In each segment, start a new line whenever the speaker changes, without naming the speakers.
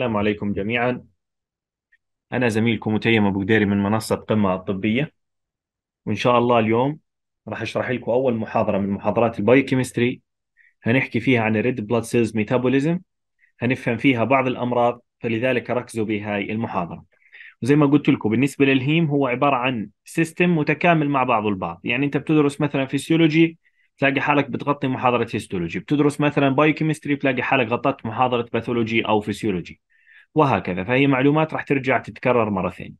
السلام عليكم جميعا أنا زميلكم متيم أبو قديري من منصة قمة الطبية وإن شاء الله اليوم راح أشرح لكم أول محاضرة من محاضرات البايوكيمستري هنحكي فيها عن الريد بلاد سيلز ميتابوليزم هنفهم فيها بعض الأمراض فلذلك ركزوا بهاي المحاضرة وزي ما قلت لكم بالنسبة للهيم هو عبارة عن سيستم متكامل مع بعضه البعض يعني أنت بتدرس مثلا فيسيولوجي تلاقي حالك بتغطي محاضره هيستولوجي بتدرس مثلا بايوكيمستري بتلاقي حالك غطت محاضره باثولوجي او فسيولوجي وهكذا فهي معلومات راح ترجع تتكرر مره ثانيه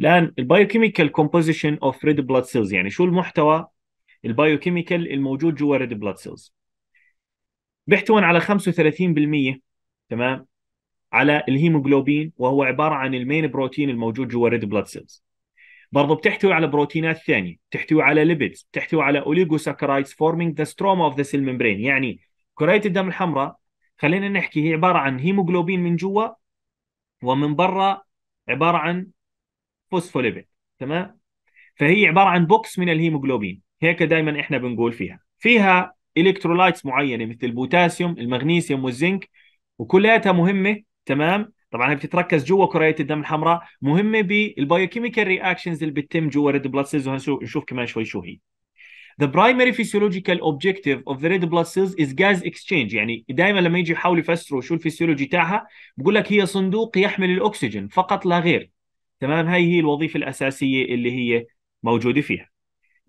الان البايوكيميكال كومبوزيشن اوف ريد بلاد سيلز يعني شو المحتوى البايوكيميكال الموجود جوا ريد بلاد سيلز بيحتوي على 35% تمام على الهيموجلوبين وهو عباره عن المين بروتين الموجود جوا ريد بلاد سيلز برضو بتحتوي على بروتينات ثانية بتحتوي على ليبيدز بتحتوي على اوليجوساكرايدز فورمينج ذا ستروما اوف ذا سيل ممبرين يعني كريات الدم الحمراء خلينا نحكي هي عبارة عن هيموجلوبين من جوا ومن برا عبارة عن فوسفوليبيد تمام فهي عبارة عن بوكس من الهيموجلوبين هيك دائما احنا بنقول فيها فيها الكترولايتس معينة مثل البوتاسيوم المغنيسيوم والزنك وكلياتها مهمة تمام طبعا هي بتتركز جوا كريات الدم الحمراء مهمه بالبايوكيميكال رياكشنز اللي بتتم جوا ريد بلاد سيلز وهنشوف كمان شوي شو هي The primary physiological objective of the red blood cells is gas exchange يعني دائما لما يجي يحاولوا يفسروا شو الفسيولوجي تاعها بقول لك هي صندوق يحمل الاكسجين فقط لا غير تمام هاي هي الوظيفه الاساسيه اللي هي موجوده فيها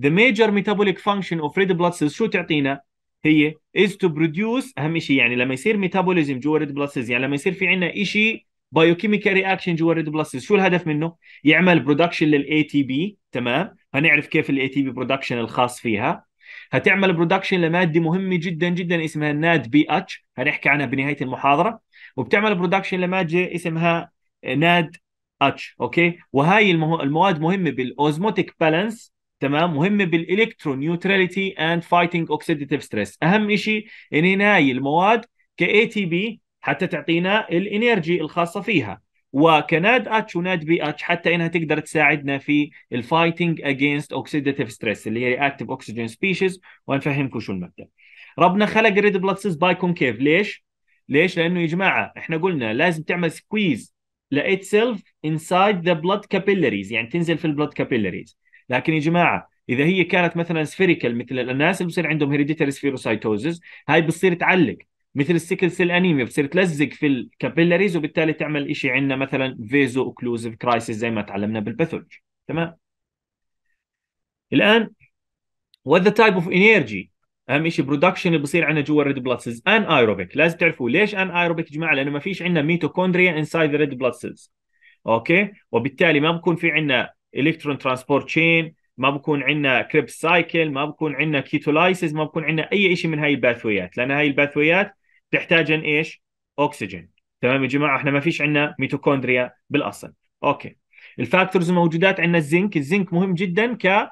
The major metabolic function of red blood cells شو تعطينا هي is to produce اهم شيء يعني لما يصير ميتابوليزم جوا red blood cells يعني لما يصير في عندنا شيء بايوكيميكال رياكشن جوا الريد بلس شو الهدف منه؟ يعمل برودكشن للاي تي بي تمام هنعرف كيف الاي تي بي برودكشن الخاص فيها هتعمل برودكشن لماده مهمه جدا جدا اسمها ناد بي اتش هنحكي عنها بنهايه المحاضره وبتعمل برودكشن لماده اسمها ناد اتش اوكي وهي المو... المواد مهمه بالاوزموتيك بالانس تمام مهمه بالالكترو نيوتراليتي اند فايتنج اوكسيديتيف ستريس اهم شيء ان هاي المواد كاي تي بي حتى تعطينا الانرجي الخاصه فيها وكناد اتش وناد بي اتش حتى انها تقدر تساعدنا في الفايتنج اجينست اوكسيديتيف ستريس اللي هي رياكتيف اوكسجين سبيشيز ونفهمكم شو المبدا. ربنا خلق الريد بلاد سيلز باي كونكيف ليش؟ ليش؟ لانه يا جماعه احنا قلنا لازم تعمل سكويز لايت سيلف انسايد ذا بلاد كابيلاريز يعني تنزل في البلاد كابيلاريز لكن يا جماعه اذا هي كانت مثلا سفيريكال مثل الناس اللي بصير عندهم هيريديتري سفيروسايتوزز هاي بتصير تعلق مثل السيكل سيل انيميا بتصير تلزق في الكابيلاريز وبالتالي تعمل شيء عندنا مثلا فيزو اوكلوزيف كرايسيس زي ما تعلمنا بالباثولوجي تمام الان وات ذا تايب اوف انرجي اهم شيء برودكشن اللي بصير عندنا جوا الريد بلاد سيلز ان ايروبيك لازم تعرفوا ليش ان ايروبيك يا جماعه لانه ما فيش عندنا ميتوكوندريا انسايد ذا ريد بلاد سيلز اوكي وبالتالي ما بكون في عندنا الكترون ترانسبورت تشين ما بكون عندنا كريب سايكل ما بكون عندنا كيتولايسز ما بكون عندنا اي شيء من هاي الباثويات لان هاي الباثويات تحتاجن ايش اكسجين تمام يا جماعه احنا ما فيش عندنا ميتوكوندريا بالاصل اوكي الفاكتورز الموجودات عندنا الزنك الزنك مهم جدا ك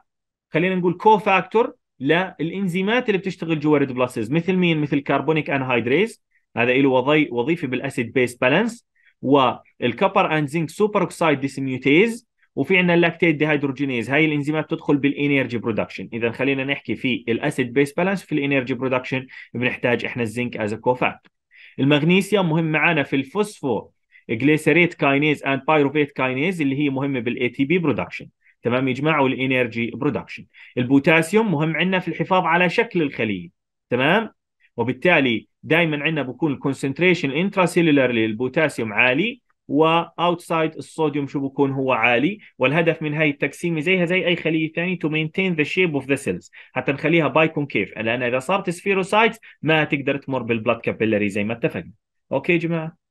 خلينا نقول كو فاكتور للانزيمات اللي بتشتغل جوا الريد بلاسز مثل مين مثل كاربونيك انهايدريز هذا له وظي وظيفه بالاسيد بيس بالانس والكبر اند زنك سوبر اوكسايد ديسميوتيز وفي عندنا اللاكتيت ديهيدروجينيز هاي الانزيمات بتدخل بالانرجي برودكشن اذا خلينا نحكي في الاسيد بيس بالانس في الانرجي برودكشن بنحتاج احنا الزنك از كوفاكت المغنيسيوم مهم معنا في الفوسفو جليسيريت كاينيز اند بايروفيت كاينيز اللي هي مهمه بالاي تي بي برودكشن تمام يا جماعه والانرجي برودكشن البوتاسيوم مهم عندنا في الحفاظ على شكل الخليه تمام وبالتالي دائما عندنا بكون الكونسنتريشن انترا سيلولار للبوتاسيوم عالي واوتسايد الصوديوم شو بكون هو عالي والهدف من هاي التقسيمه زيها زي اي خليه ثانيه تو مينتين ذا شيب اوف ذا سيلز حتى نخليها باي كونكيف لان اذا صارت سفيروسايتس ما تقدر تمر بالبلاد كابيلاري زي ما اتفقنا اوكي يا جماعه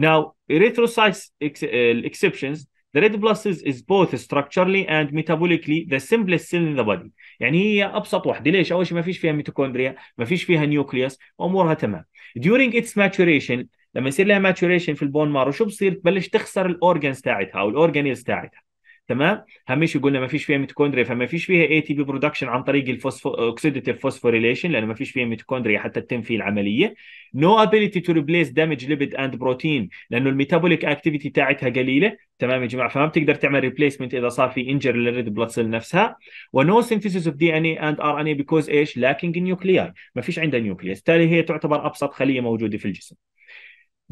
Now, erythrocytes ex- uh, exceptions The red blood cells is both structurally and metabolically the simplest cell in the body. يعني هي ابسط وحده، ليش؟ اول شيء ما فيش فيها ميتوكوندريا، ما فيش فيها نيوكليوس، امورها تمام. During its maturation لما يصير لها ماتوريشن في البون مارو شو بصير تبلش تخسر الاورجنز تاعتها او الاورجانيلز تاعتها تمام هميش قلنا ما فيش فيها ميتوكوندريا فما فيش فيها اي تي بي برودكشن عن طريق الفوسفو اوكسيديتيف فوسفوريليشن لانه ما فيش فيها ميتوكوندريا حتى تتم فيه العمليه نو ابيليتي تو ريبليس دامج ليبيد اند بروتين لانه الميتابوليك اكتيفيتي تاعتها قليله تمام يا جماعه فما بتقدر تعمل ريبليسمنت اذا صار في انجر للريد بلاد سيل نفسها ونو سينثيسيس اوف دي ان اي اند ار ان اي بيكوز ايش لاكينج نيوكلياي ما فيش عندها نيوكليس بالتالي هي تعتبر ابسط خليه موجوده في الجسم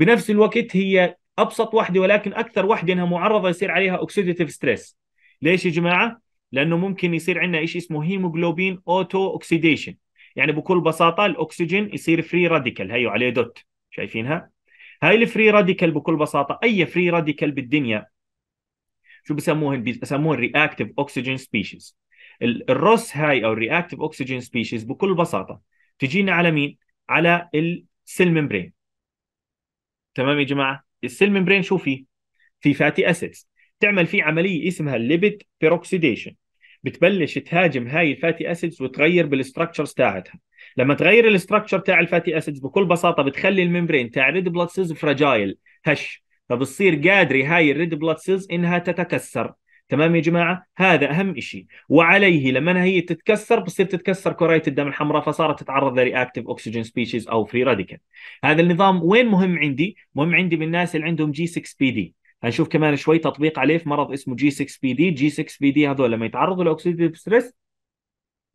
بنفس الوقت هي ابسط وحده ولكن اكثر وحده انها معرضه يصير عليها اوكسيديتيف ستريس ليش يا جماعه لانه ممكن يصير عندنا شيء اسمه هيموجلوبين اوتو اوكسيديشن يعني بكل بساطه الاكسجين يصير فري راديكال هيو عليه دوت شايفينها هاي الفري راديكال بكل بساطه اي فري راديكال بالدنيا شو بسموه بسموه رياكتيف اوكسجين سبيشيز الروس هاي او الرياكتيف اوكسجين سبيشيز بكل بساطه تجينا على مين على السيل ممبرين تمام يا جماعه السيل ممبرين شو فيه في فاتي اسيدز تعمل فيه عمليه اسمها الليبيد بيروكسيديشن بتبلش تهاجم هاي الفاتي اسيدز وتغير بالستراكشرز تاعتها لما تغير الاستراكشر تاع الفاتي اسيدز بكل بساطه بتخلي الممبرين تاع الريد بلاد سيلز فراجايل هش فبتصير قادره هاي الريد بلاد سيلز انها تتكسر تمام يا جماعه هذا اهم شيء وعليه لما هي تتكسر بتصير تتكسر كريه الدم الحمراء فصارت تتعرض لرياكتيف اوكسجين سبيشيز او فري راديكال هذا النظام وين مهم عندي مهم عندي بالناس اللي عندهم جي 6 بي دي هنشوف كمان شوي تطبيق عليه في مرض اسمه جي 6 بي دي جي 6 بي دي هذول لما يتعرضوا لأوكسجين ستريس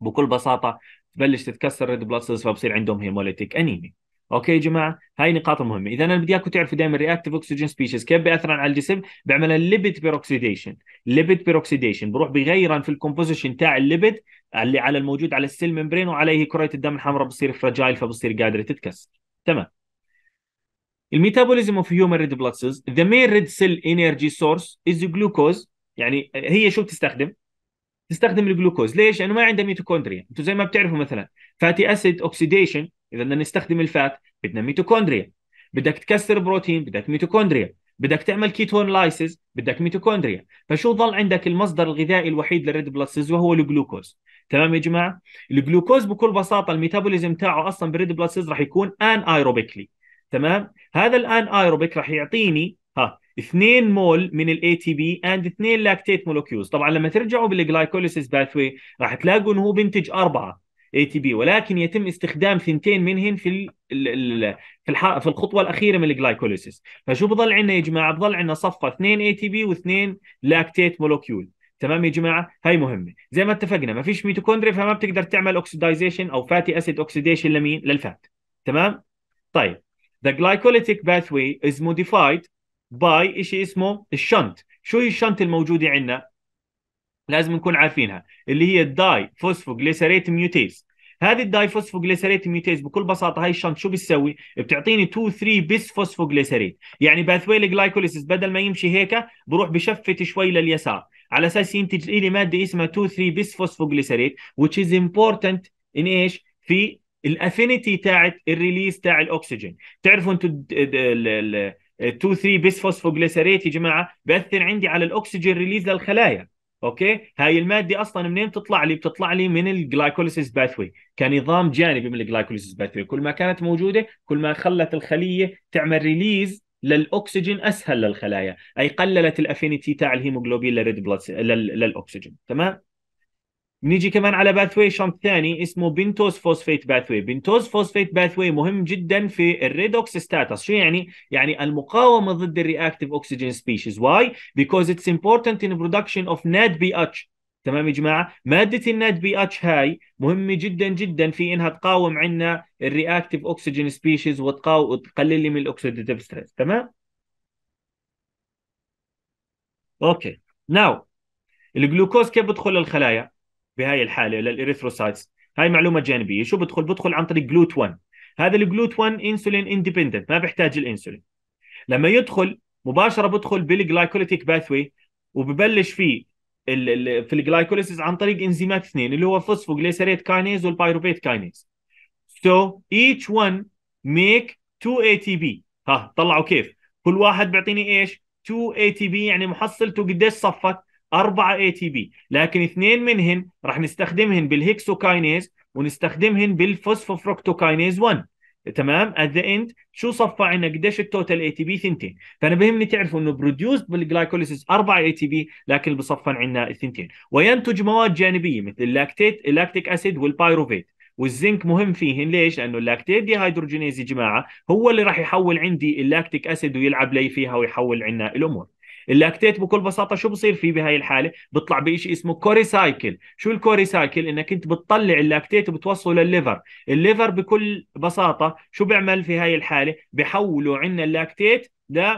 بكل بساطه تبلش تتكسر ريد بلاد سيلز فبصير عندهم هيموليتيك انيميا اوكي يا جماعه هاي نقاط مهمه اذا انا بدي اياكم تعرفوا دائما رياكتيف اوكسجين سبيشيز كيف بياثر على الجسم بعمل الليبيد بيروكسيديشن ليبيد بيروكسيديشن بروح بغير في الكومبوزيشن تاع الليبيد اللي على الموجود على السيل ممبرين وعليه كريه الدم الحمراء بتصير فراجايل فبتصير قادره تتكسر تمام الميتابوليزم اوف هيومن ريد بلاد سيلز ذا مين ريد سيل انرجي سورس از جلوكوز يعني هي شو بتستخدم؟ تستخدم الجلوكوز ليش؟ لانه ما عندها ميتوكوندريا انتم زي ما بتعرفوا مثلا فاتي اسيد اوكسيديشن اذا بدنا نستخدم الفات بدنا ميتوكوندريا بدك تكسر بروتين بدك ميتوكوندريا بدك تعمل كيتون لايسز بدك ميتوكوندريا فشو ضل عندك المصدر الغذائي الوحيد للريد بلاسز وهو الجلوكوز تمام يا جماعه الجلوكوز بكل بساطه الميتابوليزم تاعه اصلا بالريد بلاسز راح يكون ان ايروبيكلي تمام هذا الان ايروبيك راح يعطيني ها 2 مول من الاي تي بي اند 2 لاكتيت مولوكيوز طبعا لما ترجعوا بالجلايكوليسيس باثوي راح تلاقوا انه هو بينتج اربعه اي تي بي ولكن يتم استخدام ثنتين منهن في في في الخطوه الاخيره من الجلايكوليسيس فشو بضل عندنا يا جماعه بضل عندنا صفه اثنين اي تي بي واثنين لاكتيت مولوكيول تمام يا جماعه هاي مهمه زي ما اتفقنا ما فيش ميتوكوندريا فما بتقدر تعمل اوكسيدايزيشن او فاتي اسيد اوكسيديشن لمين للفات تمام طيب the glycolytic pathway is modified by شيء اسمه الشنت شو هي الشنت الموجوده عندنا لازم نكون عارفينها اللي هي الداي فوسفوجليسيريت ميوتيز هذه الداي فوسفوجليسيريت ميوتيز بكل بساطه هاي الشنط شو بتسوي؟ بتعطيني 2 3 بس فوسفوجليسيريت يعني باثوي الجلايكوليسيس بدل ما يمشي هيك بروح بشفت شوي لليسار على اساس ينتج لي ماده اسمها 2 3 بس فوسفوجليسيريت which is important in ايش؟ في الافينيتي تاعت الريليز تاع الاكسجين تعرفوا انتم 2 3 بس فوسفوجليسيريت يا جماعه بياثر عندي على الاكسجين ريليز للخلايا اوكي هاي الماده اصلا منين تطلع لي بتطلع لي من الجلايكوليسيس باثوي كنظام جانبي من الجلايكوليسيس باثوي كل ما كانت موجوده كل ما خلت الخليه تعمل ريليز للاكسجين اسهل للخلايا اي قللت الافينيتي تاع الهيموجلوبين للريد بلاد للاكسجين تمام بنيجي كمان على باثوي شنط ثاني اسمه بنتوز فوسفيت باثوي بنتوز فوسفيت باثوي مهم جدا في الريدوكس ستاتس شو يعني يعني المقاومه ضد الرياكتيف اوكسجين سبيشيز واي بيكوز اتس امبورتنت ان برودكشن اوف ناد بي اتش تمام يا جماعه ماده الناد بي اتش هاي مهمه جدا جدا في انها تقاوم عندنا الرياكتيف اوكسجين سبيشيز وتقلل لي من الاوكسيديتيف ستريس تمام اوكي ناو الجلوكوز كيف بدخل الخلايا بهاي الحاله للاريثروسايتس هاي معلومه جانبيه شو بدخل بدخل عن طريق جلوت 1 هذا الجلوت 1 انسولين اندبندنت ما بيحتاج الانسولين لما يدخل مباشره بدخل بالجلايكوليتيك باثوي وببلش فيه في الجلايكوليسيس عن طريق انزيمات اثنين اللي هو فوسفوجليسيريت كاينيز والبايروبيت كاينيز سو ايتش 1 ميك 2 اي تي بي ها طلعوا كيف كل واحد بيعطيني ايش 2 اي تي بي يعني محصلته قديش صفت أربعة اي تي بي لكن اثنين منهن راح نستخدمهن بالهيكسوكاينيز ونستخدمهن بالفوسفوفروكتوكاينيز 1 تمام ات ذا اند شو صفى عندنا قديش التوتال اي تي بي ثنتين فانا بهمني تعرفوا انه بروديوسد بالجلايكوليسيس 4 اي تي بي لكن بصفى بصفن عندنا الثنتين وينتج مواد جانبيه مثل اللاكتيت اللاكتيك اسيد والبايروفيت والزنك مهم فيهن ليش؟ لانه اللاكتيت دي هيدروجينيز يا جماعه هو اللي راح يحول عندي اللاكتيك اسيد ويلعب لي فيها ويحول عندنا الامور اللاكتيت بكل بساطه شو بصير فيه بهاي الحاله بيطلع بشيء اسمه كوري سايكل شو الكوري سايكل انك انت بتطلع اللاكتيت وبتوصله للليفر الليفر بكل بساطه شو بيعمل في هاي الحاله بحولوا عندنا اللاكتيت ل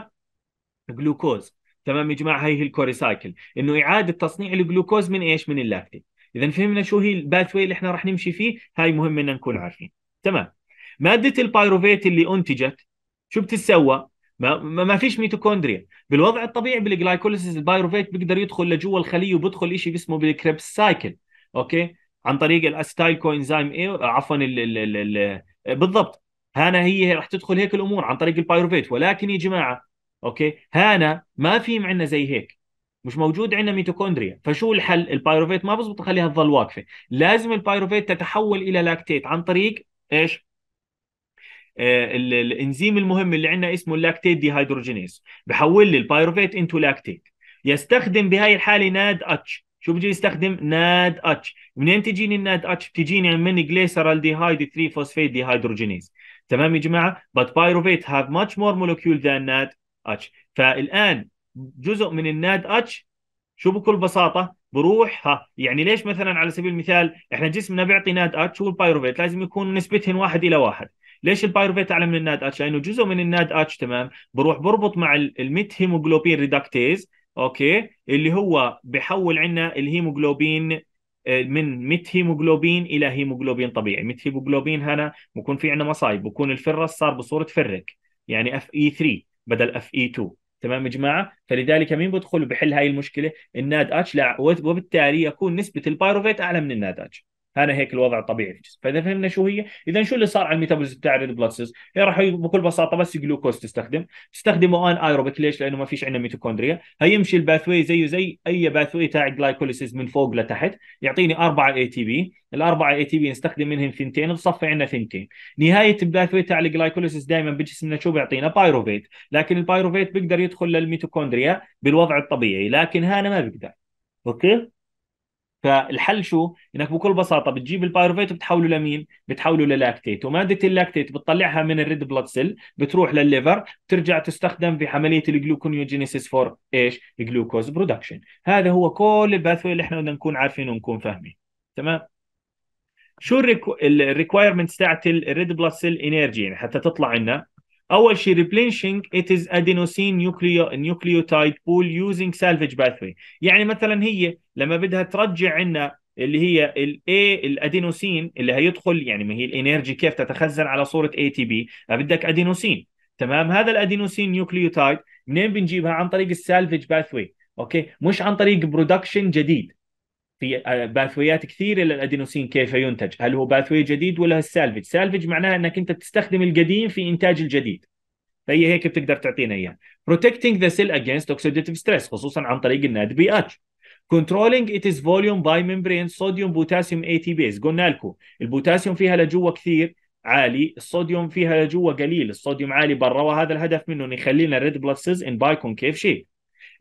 جلوكوز تمام يا جماعه هي الكوري سايكل انه اعاده تصنيع الجلوكوز من ايش من اللاكتيت اذا فهمنا شو هي الباث اللي احنا راح نمشي فيه هاي مهم ان نكون عارفين تمام ماده البايروفيت اللي انتجت شو بتتسوى ما ما فيش ميتوكوندريا بالوضع الطبيعي بالجلايكوليسيس البايروفيت بيقدر يدخل لجوه الخليه وبيدخل شيء اسمه بالكريبس سايكل اوكي عن طريق الاستايل كوينزايم اي عفوا بالضبط هنا هي راح تدخل هيك الامور عن طريق البايروفيت ولكن يا جماعه اوكي هنا ما في عندنا زي هيك مش موجود عندنا ميتوكوندريا فشو الحل البايروفيت ما بزبط اخليها تظل واقفه لازم البايروفيت تتحول الى لاكتيت عن طريق ايش آه، الانزيم المهم اللي عندنا اسمه اللاكتيت ديهيدروجينيز بحول لي البايروفيت انتو لاكتيت يستخدم بهاي الحاله ناد اتش شو بيجي يستخدم ناد اتش منين تجيني الناد اتش بتجيني من هايد 3 فوسفيت ديهيدروجينيز تمام يا جماعه بات بايروفيت هاف ماتش مور مولكيول ذان ناد اتش فالان جزء من الناد اتش شو بكل بساطه بروح ها يعني ليش مثلا على سبيل المثال احنا جسمنا بيعطي ناد اتش والبايروفيت لازم يكون نسبتهن واحد الى واحد ليش البايروفيت اعلى من الناد اتش؟ لانه جزء من الناد اتش تمام بروح بربط مع الميت هيموجلوبين ريدكتيز اوكي اللي هو بحول عنا الهيموجلوبين آه، من ميت هيموجلوبين الى هيموجلوبين طبيعي ميت هيموجلوبين هنا بكون في عندنا مصايب بكون الفرس صار بصوره فرك يعني اف اي 3 بدل اف اي 2 تمام يا جماعه فلذلك مين بدخل بحل هاي المشكله الناد اتش لا وبالتالي يكون نسبه البايروفيت اعلى من الناد اتش انا هيك الوضع الطبيعي في الجسم فاذا فهمنا شو هي اذا شو اللي صار على الميتابوليزم تاع الريد بلاد سيلز هي راح بكل بساطه بس جلوكوز تستخدم تستخدمه ان ايروبيك ليش لانه ما فيش عندنا ميتوكوندريا هيمشي الباثوي زيه زي اي باثوي تاع الجلايكوليسيز من فوق لتحت يعطيني أربعة اي تي بي الاربعه اي تي بي نستخدم منهم ثنتين بصفي عندنا ثنتين نهايه الباثوي تاع الجلايكوليسيس دائما بجسمنا شو بيعطينا بايروفيت لكن البايروفيت بيقدر يدخل للميتوكوندريا بالوضع الطبيعي لكن هنا ما بيقدر اوكي فالحل شو؟ انك بكل بساطه بتجيب البايروفيت وبتحوله لمين؟ بتحوله للاكتيت وماده اللاكتيت بتطلعها من الريد بلاد سيل بتروح للليفر بترجع تستخدم في عمليه الجلوكونيوجينيسيس فور ايش؟ جلوكوز برودكشن هذا هو كل الباثوي اللي احنا بدنا نكون عارفينه ونكون فاهمين تمام؟ شو الريكوايرمنتس تاعت الريد بلاد سيل انرجي يعني حتى تطلع لنا اول شيء ريبلينشنج ات از ادينوسين نيوكليو نيوكليوتايد بول يوزنج سالفج باثوي يعني مثلا هي لما بدها ترجع عنا اللي هي الاي الادينوسين اللي هيدخل يعني ما هي الانرجي كيف تتخزن على صوره اي تي بي بدك ادينوسين تمام هذا الادينوسين نيوكليوتايد منين بنجيبها عن طريق السالفج باثوي اوكي مش عن طريق برودكشن جديد في باثويات آه، كثيره للادينوسين كيف ينتج هل هو باثوي جديد ولا السالفج سالفج معناها انك انت تستخدم القديم في انتاج الجديد فهي هيك بتقدر تعطينا اياه بروتكتنج ذا سيل اجينست اوكسيديتيف ستريس خصوصا عن طريق الناد بي اتش controlling its volume by membrane sodium potassium اي تي قلنا لكم البوتاسيوم فيها لجوا كثير عالي الصوديوم فيها لجوا قليل الصوديوم عالي برا وهذا الهدف منه انه يخلي لنا ريد بلاد سيلز ان باي كونكيف شيب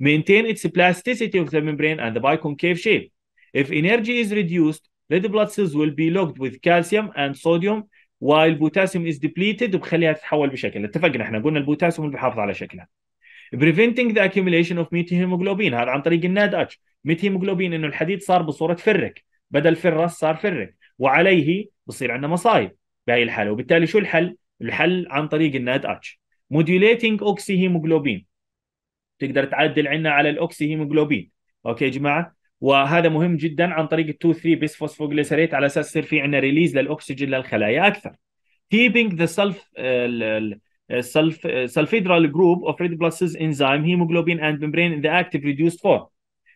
maintain its plasticity of the membrane and the biconcave shape if energy is reduced red blood cells will be locked with calcium and sodium while potassium is depleted وبخليها تتحول بشكل اتفقنا احنا قلنا البوتاسيوم اللي بحافظ على شكلها preventing the accumulation of هيموجلوبين هذا عن طريق الناد اتش هيموجلوبين انه الحديد صار بصوره فرك بدل فرس صار فرك وعليه بصير عندنا مصايب بهي الحاله وبالتالي شو الحل؟ الحل عن طريق الناد اتش موديوليتنج اوكسي هيموجلوبين تقدر تعدل عنا على الاوكسي هيموجلوبين اوكي يا جماعه وهذا مهم جدا عن طريق 2 3 بيس فوسفوجليسريت على اساس يصير في عندنا ريليز للاكسجين للخلايا اكثر keeping the self سلف سلفيدرال جروب اوف ريد blood انزيم هيموجلوبين اند and ان ذا اكتف active reduced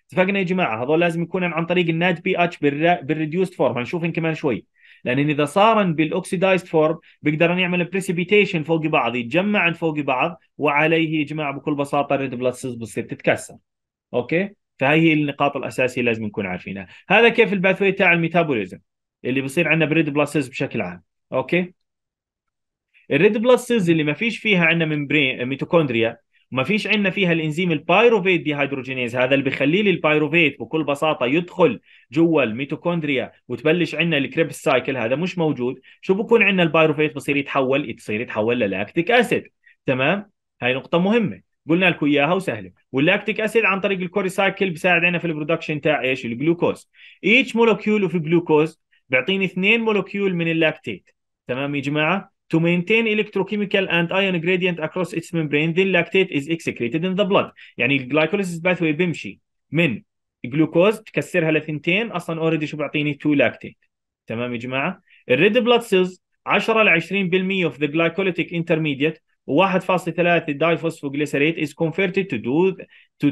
اتفقنا يا جماعه هذول لازم يكون عن طريق الناد بي اتش بالريديوست فورم هنشوفهم كمان شوي لان اذا صارن بالاوكسيدايزد فورم بيقدر يعمل بريسيبيتيشن فوق بعض يتجمعن فوق بعض وعليه يا جماعه بكل بساطه الريد بلاسز بتصير تتكسر اوكي فهي هي النقاط الاساسيه لازم نكون عارفينها هذا كيف الباثوي تاع الميتابوليزم اللي بصير عندنا بريد بلاسز بشكل عام اوكي الريد بلاد سيلز اللي ما فيش فيها عندنا ميمبرين ميتوكوندريا وما فيش عندنا فيها الانزيم البايروفيت ديهيدروجينيز هذا اللي بخليه البايروفيت بكل بساطه يدخل جوا الميتوكوندريا وتبلش عندنا الكريبس سايكل هذا مش موجود شو بكون عندنا البايروفيت بصير يتحول يتصير يتحول للاكتيك اسيد تمام هاي نقطه مهمه قلنا لكم اياها وسهله واللاكتيك اسيد عن طريق الكوري سايكل بيساعد عندنا في البرودكشن تاع ايش الجلوكوز ايتش مولكيول اوف الجلوكوز بيعطيني اثنين مولكيول من اللاكتيت تمام يا جماعه to maintain electrochemical and ion gradient across its membrane then lactate is excreted in the blood يعني الجلايكوليسيس باثوي بيمشي من جلوكوز تكسرها لثنتين اصلا اوريدي شو بيعطيني 2 لاكتيت تمام يا جماعه الريد بلاد سيلز 10 ل 20% of the glycolytic intermediate و1.3 diphosphoglycerate is converted to do to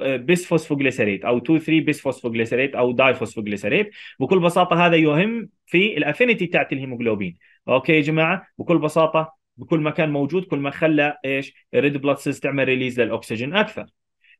2 bisphosphoglycerate او 2 3 bisphosphoglycerate او diphosphoglycerate بكل بساطه هذا يهم في الافينيتي تاعت الهيموجلوبين اوكي يا جماعه بكل بساطه بكل ما كان موجود كل ما خلى ايش الريد بلاد سيلز تعمل ريليز للاكسجين اكثر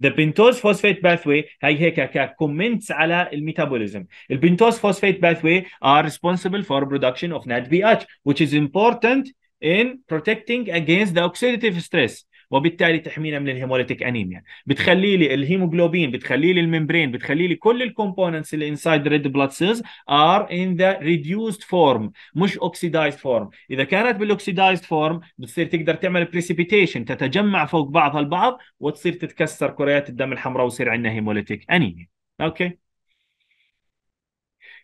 ذا بنتوز فوسفيت pathway هي هيك كومنتس على الميتابوليزم البنتوز فوسفيت pathway are responsible for production of NADPH which is important in protecting against the oxidative stress وبالتالي تحمينا من الهيموليتيك انيميا بتخلي لي الهيموجلوبين بتخلي لي الممبرين بتخلي لي كل الكومبوننتس اللي انسايد ريد بلاد سيلز ار ان ذا ريديوسد فورم مش اوكسيدايزد فورم اذا كانت بالاوكسيدايزد فورم بتصير تقدر تعمل بريسيبيتيشن تتجمع فوق بعضها البعض وتصير تتكسر كريات الدم الحمراء ويصير عندنا هيموليتيك انيميا اوكي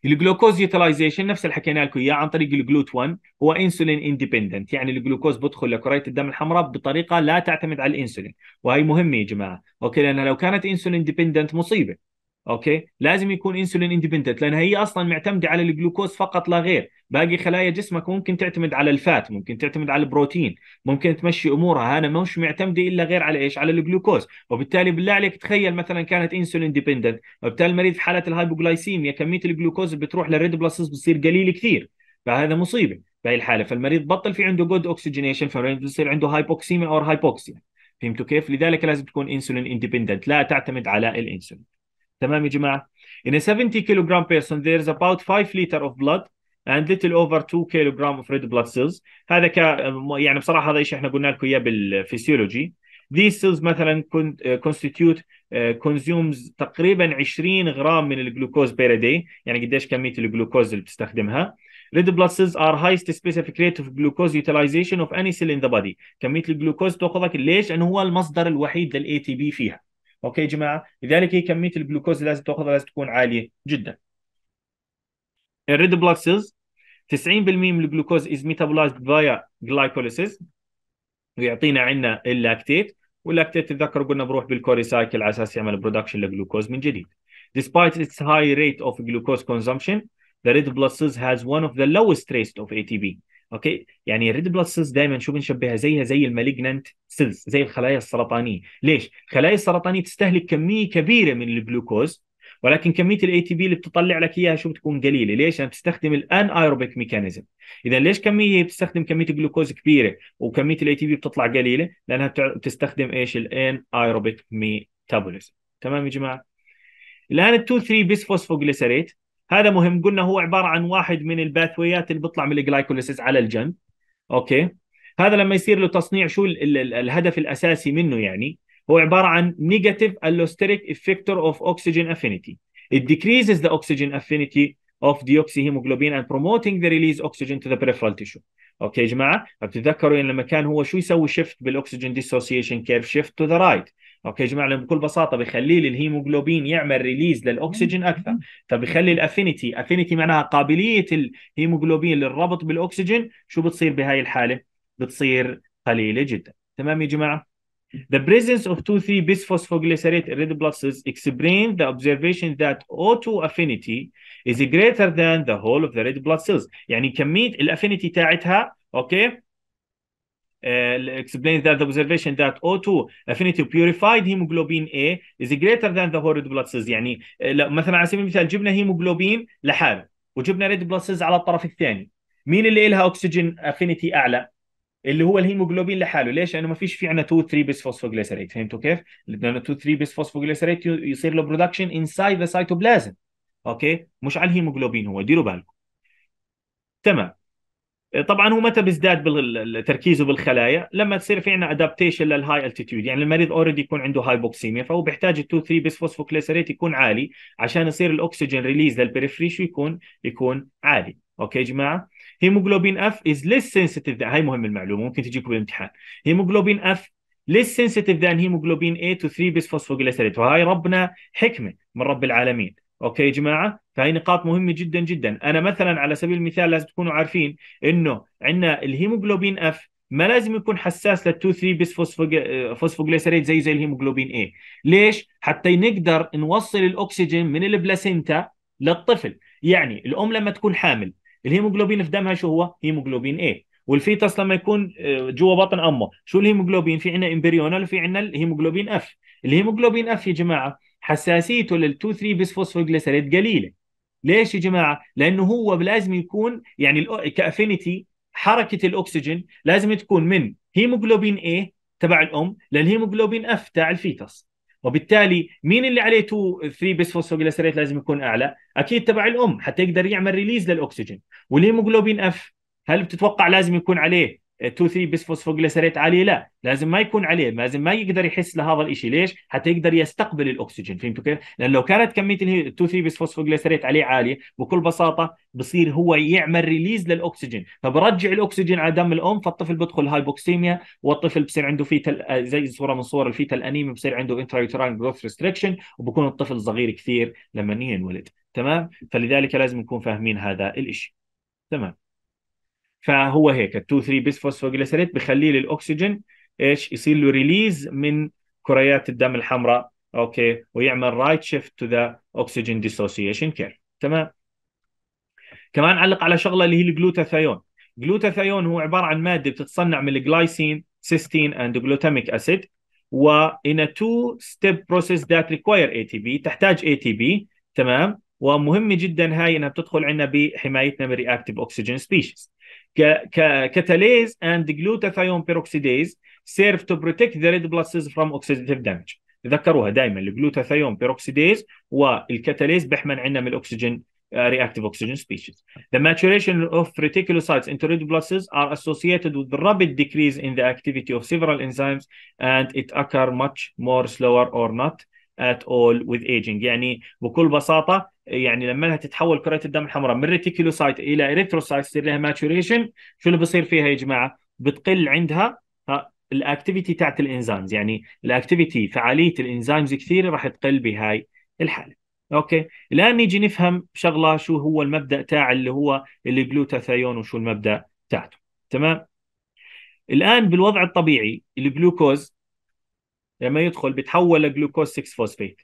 الجلوكوز يوتلايزيشن نفس اللي حكينا لكم اياه عن طريق الجلوت 1 هو انسولين اندبندنت يعني الجلوكوز بدخل لكريه الدم الحمراء بطريقه لا تعتمد على الانسولين وهي مهمه يا جماعه اوكي لان لو كانت انسولين ديبندنت مصيبه اوكي لازم يكون انسولين اندبندنت لان هي اصلا معتمده على الجلوكوز فقط لا غير باقي خلايا جسمك ممكن تعتمد على الفات ممكن تعتمد على البروتين ممكن تمشي امورها انا مش معتمده الا غير على ايش على الجلوكوز وبالتالي بالله عليك تخيل مثلا كانت انسولين اندبندنت وبالتالي المريض في حاله الهايبوغلايسيميا كميه الجلوكوز اللي بتروح للريد بلاسز بتصير قليل كثير فهذا مصيبه بهي الحاله فالمريض بطل في عنده جود اوكسجينيشن فالمريض بصير عنده هايبوكسيميا او هايبوكسيا فهمتوا كيف؟ لذلك لازم تكون انسولين اندبندنت لا تعتمد على الانسولين تمام يا جماعه in a 70 kilogram person there is about 5 liter of blood and little over 2 kilogram of red blood cells هذا ك يعني بصراحه هذا شيء احنا قلنا لكم اياه بالفيسيولوجي these cells مثلا constitute consumes تقريبا 20 غرام من الجلوكوز بير داي يعني قديش كميه الجلوكوز اللي بتستخدمها red blood cells are highest specific rate of glucose utilization of any cell in the body كميه الجلوكوز تاخذك ليش؟ لانه هو المصدر الوحيد للاي تي بي فيها اوكي يا جماعه لذلك هي كميه الجلوكوز اللي لازم تاخذها لازم تكون عاليه جدا الريد بلاد سيلز 90% من الجلوكوز از ميتابولايزد فيا جلايكوليسيس ويعطينا عندنا اللاكتيت واللاكتيت تذكر قلنا بروح بالكوري سايكل على اساس يعمل برودكشن للجلوكوز من جديد despite its high rate of glucose consumption the red blood cells has one of the lowest rates of ATP اوكي يعني الريد بلاد سيلز دائما شو بنشبهها زيها زي المالجننت سيلز زي الخلايا السرطانيه ليش الخلايا السرطانيه تستهلك كميه كبيره من الجلوكوز ولكن كميه الاي تي بي اللي بتطلع لك اياها شو بتكون قليله ليش انا بتستخدم الان ايروبيك ميكانيزم اذا ليش كميه بتستخدم كميه جلوكوز كبيره وكميه الاي تي بي بتطلع قليله لانها بتستخدم ايش الان ايروبيك ميتابوليزم تمام يا جماعه الان ال 2 3 بيس هذا مهم قلنا هو عباره عن واحد من الباثويات اللي بيطلع من الجلايكوليسيس على الجنب اوكي هذا لما يصير له تصنيع شو الـ الـ الهدف الاساسي منه يعني هو عباره عن negative allosteric effector of oxygen affinity it decreases the oxygen affinity of deoxyhemoglobin and promoting the release oxygen to the peripheral tissue اوكي يا جماعه بتتذكروا يعني لما كان هو شو يسوي شيفت بالاكسجين ديسوسيشن كيرف شيفت تو ذا رايت اوكي يا جماعه بكل بساطه بيخلي لي الهيموجلوبين يعمل ريليز للاكسجين اكثر فبيخلي الافينيتي افينيتي معناها قابليه الهيموجلوبين للربط بالاكسجين شو بتصير بهاي الحاله بتصير قليله جدا تمام يا جماعه The presence of 2,3 bisphosphoglycerate red blood cells explains the observation that O2 affinity is greater than the whole of the red blood cells. يعني كمية الافينيتي تاعتها اوكي explains that the observation that O2 affinity purified hemoglobin A is greater than the red blood cells يعني مثلا على سبيل المثال جبنا هيموجلوبين لحاله وجبنا ريد blood سيلز على الطرف الثاني مين اللي لها اكسجين افينيتي اعلى اللي هو الهيموجلوبين لحاله ليش لانه ما فيش في عندنا 2 3 بس فوسفوجليسريت فهمتوا كيف لانه 2 3 بس فوسفوجليسريت يصير له برودكشن انسايد ذا سايتوبلازم اوكي مش على الهيموجلوبين هو ديروا بالكم تمام طبعا هو متى بيزداد تركيزه بالخلايا لما تصير في عندنا ادابتيشن للهاي التيتيود يعني المريض اوريدي يكون عنده هايبوكسيميا فهو بيحتاج ال 2 3 فوسفوكليسريت يكون عالي عشان يصير الاكسجين ريليز للبريفري شو يكون يكون عالي اوكي يا جماعه هيموجلوبين اف از ليس سنسيتيف هاي مهم المعلومه ممكن تجيكم بالامتحان هيموجلوبين اف ليس سنسيتيف ذان هيموجلوبين A تو 3 بسفوسفوجليسيريد وهاي ربنا حكمه من رب العالمين اوكي يا جماعه فهي نقاط مهمه جدا جدا انا مثلا على سبيل المثال لازم تكونوا عارفين انه عندنا الهيموجلوبين اف ما لازم يكون حساس لل 2 3 بس فوسفوجليسيريد زي زي الهيموجلوبين اي ليش حتى نقدر نوصل الاكسجين من البلاسينتا للطفل يعني الام لما تكون حامل الهيموجلوبين في دمها شو هو هيموجلوبين اي والفيتس لما يكون آه، جوا بطن امه شو الهيموجلوبين في عندنا امبريونال وفي عندنا الهيموجلوبين اف الهيموجلوبين اف يا جماعه حساسيته لل2 3 بيس بسفوسفوجليسيريد قليله ليش يا جماعه لانه هو لازم يكون يعني كافينيتي حركه الاكسجين لازم تكون من هيموجلوبين A تبع الام للهيموجلوبين اف تاع الفيتس وبالتالي مين اللي عليه 2 3 بيس بسفوسفوجليسيريت لازم يكون اعلى اكيد تبع الام حتى يقدر يعمل ريليز للاكسجين والهيموجلوبين اف هل بتتوقع لازم يكون عليه 2 3 بسفوسفوجليسيريت عاليه لا لازم ما يكون عليه لازم ما يقدر يحس لهذا الشيء ليش حتى يقدر يستقبل الاكسجين فهمتوا كيف لان لو كانت كميه ال 2 3 بسفوسفوجليسيريت عليه عاليه بكل بساطه بصير هو يعمل ريليز للاكسجين فبرجع الاكسجين على دم الام فالطفل بدخل هايبوكسيميا والطفل بصير عنده فيتال آه، زي صوره من صور الفيتال انيميا بصير عنده انترايوتراين جروث ريستريكشن وبكون الطفل صغير كثير لما ينولد تمام فلذلك لازم نكون فاهمين هذا الشيء تمام فهو هيك ال 2 3 بسفوسفوجليسيريت بخليه للاكسجين ايش يصير له ريليز من كريات الدم الحمراء اوكي ويعمل رايت شيفت تو ذا اوكسجين ديسوسيشن كير تمام كمان علق على شغله اللي هي الجلوتاثيون جلوتاثيون هو عباره عن ماده بتتصنع من الجلايسين سيستين اند جلوتاميك اسيد و in a two step process that require ATP تحتاج ATP تمام ومهم جدا هاي انها بتدخل عندنا بحمايتنا من رياكتيف اوكسجين سبيشيز كاتاليز اند جلوتاثيون بيروكسيديز سيرف تو بروتكت ذا ريد بلاد سيلز فروم اوكسيديتيف دامج تذكروها دائما الجلوتاثيون بيروكسيديز والكاتاليز بيحمن عندنا من الاكسجين آه، reactive oxygen species. The maturation of reticulocytes into red blood cells are associated with rapid decrease in the activity of several enzymes and it occur much more slower or not at all with aging يعني بكل بساطه يعني لما انها تتحول كره الدم الحمراء من ريتيكولوسايت الى اريثروسايت يصير لها ماتوريشن شو اللي بصير فيها يا جماعه؟ بتقل عندها الاكتيفيتي تاعت الانزيمز يعني الاكتيفيتي فعاليه الانزيمز كثيره راح تقل بهاي الحاله اوكي الان نيجي نفهم شغله شو هو المبدا تاع اللي هو الجلوتاثيون وشو المبدا تاعته تمام الان بالوضع الطبيعي الجلوكوز لما يدخل بتحول لجلوكوز 6 فوسفيت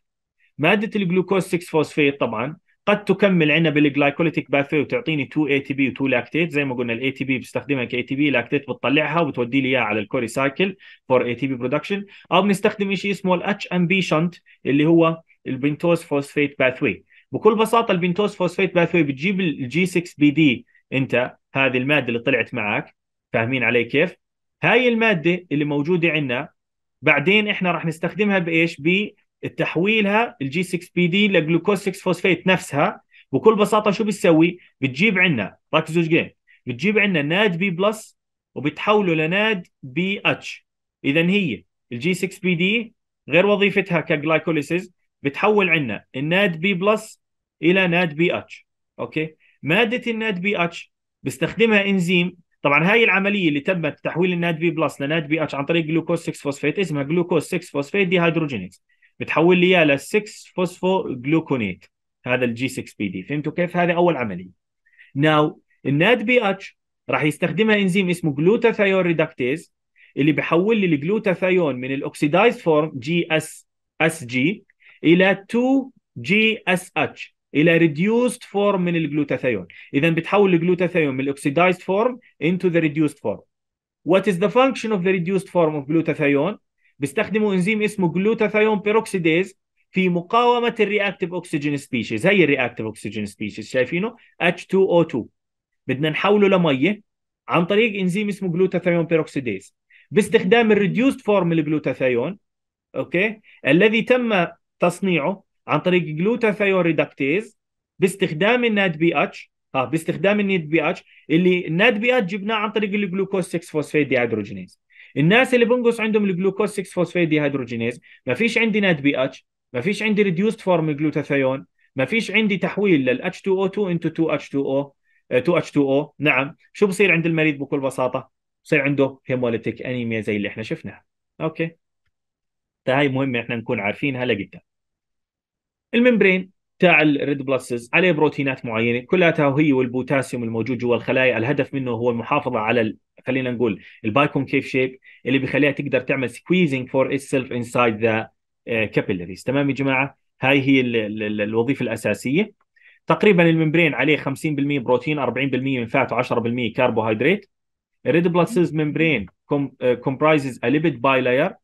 ماده الجلوكوز 6 فوسفيت طبعا قد تكمل عندنا بالجلايكوليتيك باثوي وتعطيني 2 اي تي بي و 2 لاكتيت زي ما قلنا الاي تي بي بستخدمها كاي تي بي لاكتيت بتطلعها وبتودي لي اياها على الكوري سايكل فور اي تي بي برودكشن او بنستخدم شيء اسمه الاتش ام بي شنت اللي هو البنتوز فوسفيت باثوي بكل بساطه البنتوز فوسفيت باثوي بتجيب الجي 6 بي دي انت هذه الماده اللي طلعت معك فاهمين علي كيف؟ هاي الماده اللي موجوده عندنا بعدين احنا راح نستخدمها بايش؟ بتحويلها الجي 6 بي دي لجلوكوز 6 فوسفيت نفسها بكل بساطه شو بتسوي؟ بتجيب عندنا ركزوا جيم بتجيب عندنا ناد بي بلس وبتحوله لناد بي اتش اذا هي الجي 6 بي دي غير وظيفتها كجلايكوليسيز بتحول عندنا الناد بي بلس الى ناد بي اتش اوكي ماده الناد بي اتش بستخدمها انزيم طبعا هاي العمليه اللي تمت تحويل الناد بي بلس لناد بي اتش عن طريق جلوكوز 6 فوسفيت اسمها جلوكوز 6 فوسفيت دي هيدروجينيز بتحول لي اياه ل 6 فوسفو جلوكونيت هذا الجي 6 بي دي فهمتوا كيف هذا اول عمليه ناو الناد بي اتش راح يستخدمها انزيم اسمه جلوتاثايون ريدكتيز اللي بحول لي الجلوتاثايون من الاوكسيدايز فورم جي اس اس جي الى 2 جي اس اتش الى ريديوست فورم من الجلوتاثيون اذا بتحول الجلوتاثيون من الاكسيدايزد فورم into the reduced form what is the function of the reduced form of glutathione بيستخدموا انزيم اسمه جلوتاثيون بيروكسيديز في مقاومه الرياكتيف اوكسجين سبيشيز هي الرياكتيف اوكسجين سبيشيز شايفينه H2O2 بدنا نحوله لميه عن طريق انزيم اسمه جلوتاثيون بيروكسيديز باستخدام الريديوست فورم الجلوتاثيون اوكي الذي تم تصنيعه عن طريق جلوتاثايوريدكتيز باستخدام الناد بي اتش اه باستخدام النيد بي اتش اللي الناد بي اتش جبناه عن طريق الجلوكوز 6 فوسفات ديهيدروجينيز الناس اللي بنقص عندهم الجلوكوز 6 فوسفات ديهيدروجينيز ما فيش عندي ناد بي اتش ما فيش عندي ريديوست فورم جلوتاثيون ما فيش عندي تحويل لل H2O2 into 2H2O 2H2O آه، نعم شو بصير عند المريض بكل بساطه بصير عنده هيموليتيك انيميا زي اللي احنا شفناها اوكي فهي طيب، مهمه احنا نكون عارفينها لقدام الممبرين تاع الريد بلاسز عليه بروتينات معينه كلها وهي والبوتاسيوم الموجود جوا الخلايا الهدف منه هو المحافظه على ال... خلينا نقول البايكونكيف شيب اللي بيخليها تقدر تعمل سكويزنج فور سيلف انسايد ذا كابيلاريز تمام يا جماعه هاي هي ال... ال... الوظيفه الاساسيه تقريبا الممبرين عليه 50% بروتين 40% من فات و10% كربوهيدرات الريد بلاسز ممبرين كومبرايزز ا ليبيد باي لاير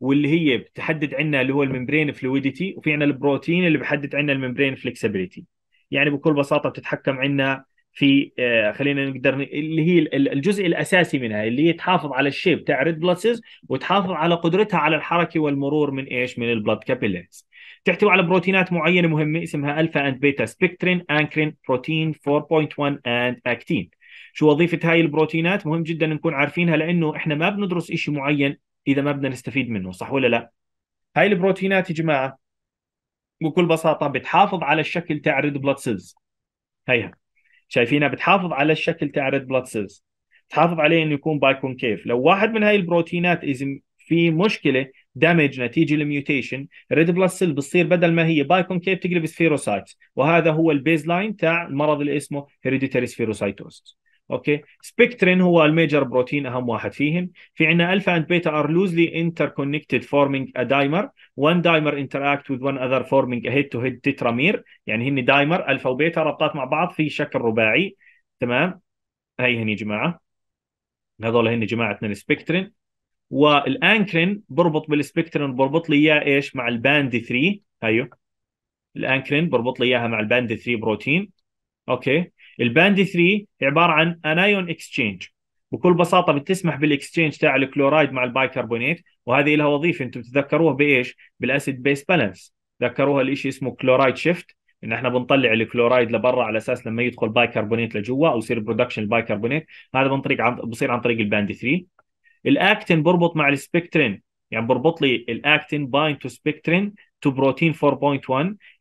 واللي هي بتحدد عندنا اللي هو الممبرين فلويديتي وفي عندنا البروتين اللي بحدد عندنا الممبرين فلكسبيليتي يعني بكل بساطه بتتحكم عندنا في آه، خلينا نقدر اللي هي الجزء الاساسي منها اللي هي تحافظ على الشيب تاع ريد بلاد وتحافظ على قدرتها على الحركه والمرور من ايش؟ من البلاد كابيلز تحتوي على بروتينات معينه مهمه اسمها الفا اند بيتا سبكترين انكرين بروتين 4.1 اند اكتين. شو وظيفه هاي البروتينات؟ مهم جدا نكون عارفينها لانه احنا ما بندرس شيء معين اذا ما بدنا نستفيد منه صح ولا لا هاي البروتينات يا جماعه بكل بساطه بتحافظ على الشكل تاع الريد بلاد سيلز هيها شايفينها بتحافظ على الشكل تاع الريد بلاد سيلز تحافظ عليه انه يكون بايكونكيف لو واحد من هاي البروتينات اذا في مشكله دامج نتيجه للميوتيشن الريد بلاد سيل بتصير بدل ما هي بايكونكيف تقلب سفيروسايتس وهذا هو البيز لاين تاع المرض اللي اسمه هيريديتري سفيروسايتوسس اوكي سبكترين هو الميجر بروتين اهم واحد فيهم في عندنا الفا اند بيتا ار لوزلي انتر كونكتد فورمينج ا دايمر وان دايمر انتراكت وذ وان اذر فورمينج ا هيد تو هيد تترامير يعني هن دايمر الفا وبيتا ربطات مع بعض في شكل رباعي تمام هي هني جماعه هذول هن جماعتنا السبكترين والانكرين بربط بالسبكترين بربط لي اياه ايش مع الباند 3 ايوه الانكرين بربط لي اياها مع الباند 3 بروتين اوكي الباند 3 عباره عن انايون اكسشينج بكل بساطه بتسمح بالاكسشينج تاع الكلورايد مع البايكربونيت وهذه لها وظيفه انتم بتتذكروها بايش؟ بالاسيد بيس بالانس ذكروها الشيء اسمه كلورايد شيفت ان احنا بنطلع الكلورايد لبرا على اساس لما يدخل بايكربونيت لجوا او يصير برودكشن البايكربونيت هذا عن طريق عن بصير عن طريق الباند 3 الاكتين بربط مع السبكترين يعني بربط لي الاكتين بايند تو سبكترين تو بروتين 4.1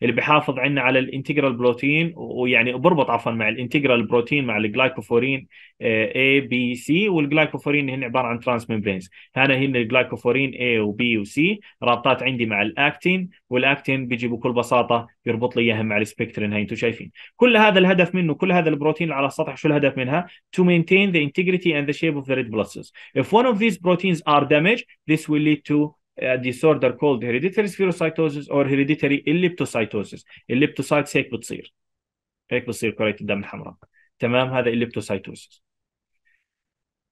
اللي بيحافظ عنا على الانتجرال بروتين ويعني بربط عفوا مع الانتجرال بروتين مع الجلايكوفورين اي بي سي والجلايكوفورين هن عباره عن ترانس ممبرينز هنا هن الجلايكوفورين اي وبي وسي رابطات عندي مع الاكتين والاكتين بيجي بكل بساطه يربط لي اياها مع السبكترين هاي انتم شايفين كل هذا الهدف منه كل هذا البروتين على السطح شو الهدف منها to maintain the integrity and the shape of the red blood cells if one of these proteins are damaged this will lead to a uh, disorder called hereditary spherocytosis or hereditary elliptocytosis الليبتوسايتس هيك بتصير هيك بتصير كرية الدم الحمراء تمام هذا elliptocytosis.